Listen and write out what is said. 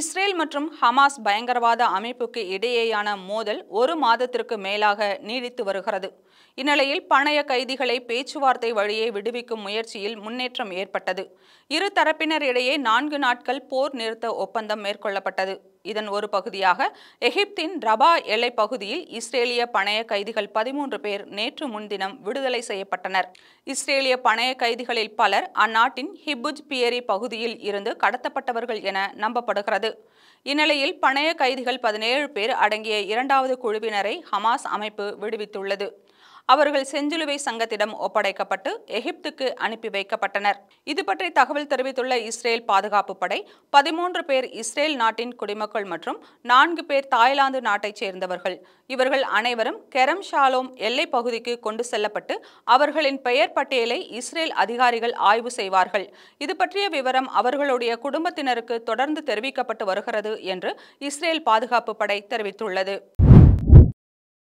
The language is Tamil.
இஸ்ரேல் மற்றும் ஹமாஸ் பயங்கரவாத அமைப்புக்கு இடையேயான மோதல் ஒரு மாதத்திற்கு மேலாக நீடித்து வருகிறது இந்நிலையில் பணைய கைதிகளை பேச்சுவார்த்தை வழியே விடுவிக்கும் முயற்சியில் முன்னேற்றம் ஏற்பட்டது இரு தரப்பினர் இடையே நான்கு நாட்கள் போர் நிறுத்த ஒப்பந்தம் மேற்கொள்ளப்பட்டது இதன் ஒரு பகுதியாக எகிப்தின் ரபா எல்லை பகுதியில் இஸ்ரேலிய பணைய கைதிகள் பதிமூன்று பேர் நேற்று முன்தினம் விடுதலை செய்யப்பட்டனர் இஸ்ரேலிய பணைய கைதிகளில் பலர் அந்நாட்டின் ஹிபுஜ் பியரி பகுதியில் இருந்து கடத்தப்பட்டவர்கள் என நம்பப்படுகிறது இந்நிலையில் பணைய கைதிகள் பதினேழு பேர் அடங்கிய இரண்டாவது குழுவினரை ஹமாஸ் அமைப்பு விடுவித்துள்ளது அவர்கள் செஞ்சிலுவை சங்கத்திடம் ஒப்படைக்கப்பட்டு எகிப்துக்கு அனுப்பி வைக்கப்பட்டனர் இது பற்றி தகவல் தெரிவித்துள்ள இஸ்ரேல் பாதுகாப்பு படை பதிமூன்று பேர் இஸ்ரேல் நாட்டின் குடிமக்கள் மற்றும் நான்கு பேர் தாய்லாந்து நாட்டைச் சேர்ந்தவர்கள் இவர்கள் அனைவரும் கெரம் ஷாலோம் எல்லை பகுதிக்கு கொண்டு செல்லப்பட்டு அவர்களின் பெயர் பட்டியலை இஸ்ரேல் அதிகாரிகள் ஆய்வு செய்வார்கள் இது பற்றிய விவரம் அவர்களுடைய குடும்பத்தினருக்கு தொடர்ந்து தெரிவிக்கப்பட்டு வருகிறது என்று இஸ்ரேல் பாதுகாப்பு படை தெரிவித்துள்ளது